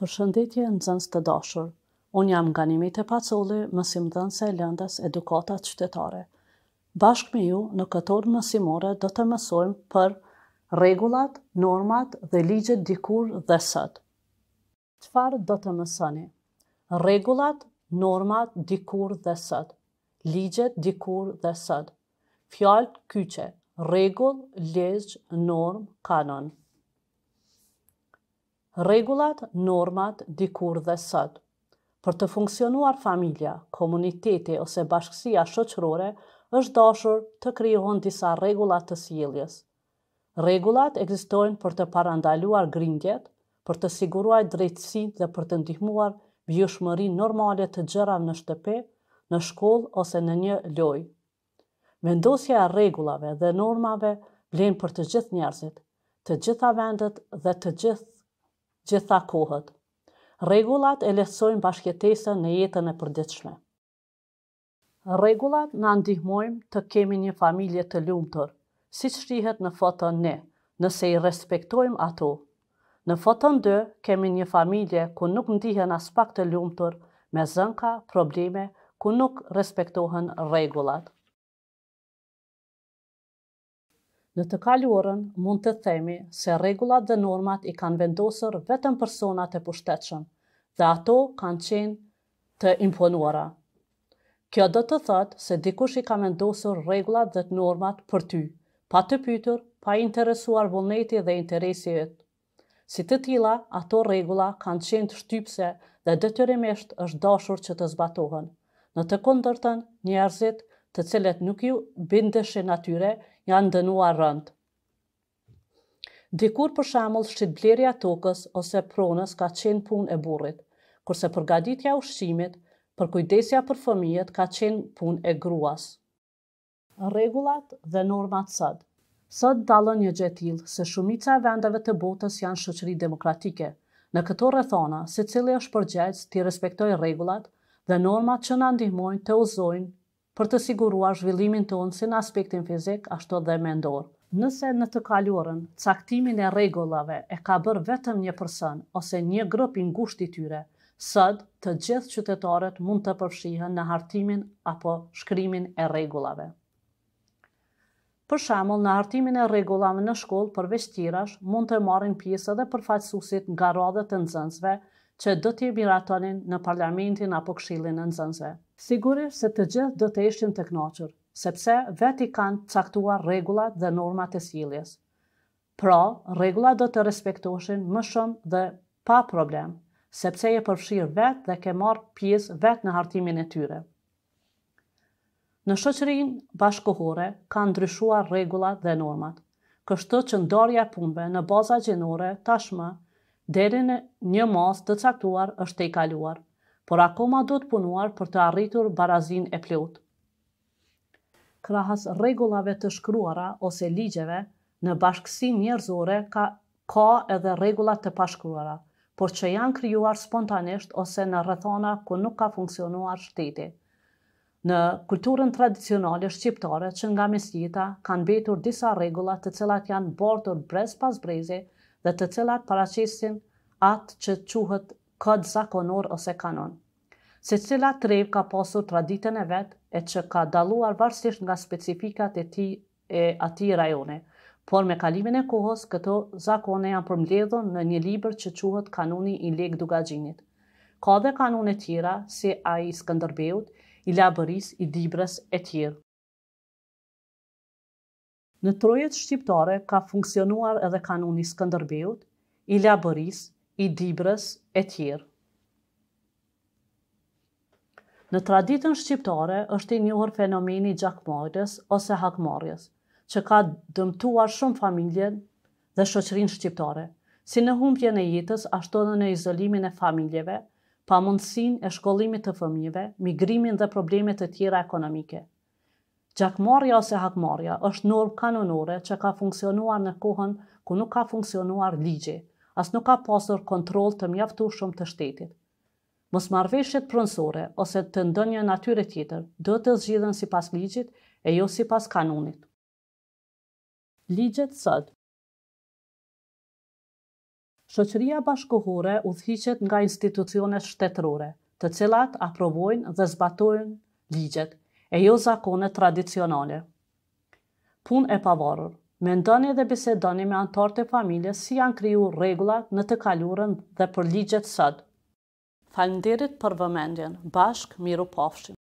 Për shëndetje në zënës të dashur, unë jam nga një mitë e pacoli mësim dhënëse e lëndës edukatat qytetare. Bashk me ju në këtorë mësimore do të mësojmë për regullat, normat dhe ligjet dikur dhe sët. Qëfar do të mësëni? Regullat, normat, dikur dhe sët. Ligjet dikur dhe sët. Fjallë kyqe, regull, lejgj, norm, kanon regullat, normat, dikur dhe sët. Për të funksionuar familja, komuniteti ose bashkësia shëqërore, është dashur të kryohon disa regullat të sjeljes. Regullat egzistojnë për të parandaluar grindjet, për të siguruaj drejtsin dhe për të ndihmuar vjushmëri normalet të gjërav në shtëpe, në shkoll ose në një loj. Vendosja e regullave dhe normave vlen për të gjithë njerëzit, të gjitha vendet dhe të gjithë gjitha kohët. Regullat e lehtësojnë bashkjetesën në jetën e përdiqme. Regullat në ndihmojmë të kemi një familje të lumëtër, si që shrihet në fotën ne, nëse i respektojmë ato. Në fotën dë, kemi një familje ku nuk ndihën aspekt të lumëtër, me zënka, probleme, ku nuk respektohen regullat. Në të kaluarën mund të themi se rregullat dhe normat i kanë vendosur vetëm personat e pushtetshëm dhe ato kanë qenë të imponuara. Kjo do të thotë se dikush i ka vendosur rregullat dhe normat për ty, pa të pyetur, pa interesuar vullneti dhe interesi yt. Si të tilla, ato rregulla kanë qenë të shtypse dhe detyrimisht është dashur që të zbatohen. Në të kundërtën, njerëzit të cilet nuk ju bindeshin atyre, janë dënuar rënd. Dikur për shamull shqitblerja tokës ose pronës ka qenë pun e burrit, kurse përgaditja ushqimit, për kujdesja për fëmijet ka qenë pun e gruas. Regulat dhe normat sëtë Sot dalën një gjetil se shumica e vendeve të botës janë shëqëri demokratike. Në këto rëthona, se cilë është përgjecë të i respektoj regulat dhe normat që në ndihmojnë të uzojnë për të siguruar zhvillimin tonë si në aspektin fizik, ashtu dhe mendor. Nëse në të kaluarën, caktimin e regullave e ka bërë vetëm një përsën ose një grup i tyre, sëd të gjithë qytetarët mund të përfshihën në hartimin apo shkrymin e regullave. Për shamull, në hartimin e regullave në shkollë përveç tirash, mund të marrin pjesë edhe përfaqësusit nga radhët të nëzënsve, që do t'i miratonin në parlamentin apo këshillin në nëzënzve. Sigurisht se të gjithë do të ishin të knoqër, sepse veti kanë caktuar regullat dhe normat e siljes. Pra, regullat do të respektoshin më shumë dhe pa problem, sepse je përfshirë vetë dhe ke marë pjesë vetë në hartimin e tyre. Në shëqërin bashkohore kanë ndryshuar regullat dhe normat, kështu që ndarja punve në baza gjenore tashmë deri në një mos të caktuar është e i kaluar, por akoma do të punuar për të arritur barazin e pleut. Krahas regullave të shkruara ose ligjeve në bashkësi njërzore ka, ka edhe regullat të pashkruara, por që janë kryuar spontanisht ose në rëthona ku nuk ka funksionuar shteti. Në kulturën tradicionale shqiptare që nga mesjita kanë betur disa regullat të cilat janë bordur brez pas brezi, dhe të cilat paracisin atë që quhet këtë zakonor ose kanon. Se cila trev ka pasur traditën e vetë e që ka daluar varsisht nga specifikat e ti e ati rajone, por me kalimin e kohës këto zakone janë përmledhën në një liber që quhet kanoni i leg dugajinit. Ka dhe kanone tjera si a i skëndërbeut i Labëris, i Dibrës e tjirë. Në trojet shqiptare ka funksionuar edhe kanuni Skënderbeut, i Laboris, i Dibrës e tjerë. Në traditën shqiptare është i njohur fenomeni gjakmarrjes ose hakmarrjes, që ka dëmtuar shumë familjen dhe shoqërinë shqiptare, si në humbjen e jetës ashtu edhe në izolimin e familjeve, mundësin e shkollimit të fëmijëve, migrimin dhe problemet e tjera ekonomike. Gjakmarja ose hakmarja është normë kanonore që ka funksionuar në kohën ku nuk ka funksionuar ligje, as nuk ka pasur kontrol të mjaftu shumë të shtetit. Mos marveshjet prënsore ose të ndonjë natyre tjetër do të zgjidhen si pas ligjit e jo si pas kanunit. Ligjet sëd Shoqëria bashkohore u nga institucionet shtetërore, të cilat aprovojnë dhe zbatojnë ligjet, e jo zakone tradicionale. Pun e pavarur, me ndoni dhe bisedoni me antarët e familje si janë kriju regula në të kalurën dhe për ligjet sëtë. Falënderit për vëmendjen, bashk miru Pofshin.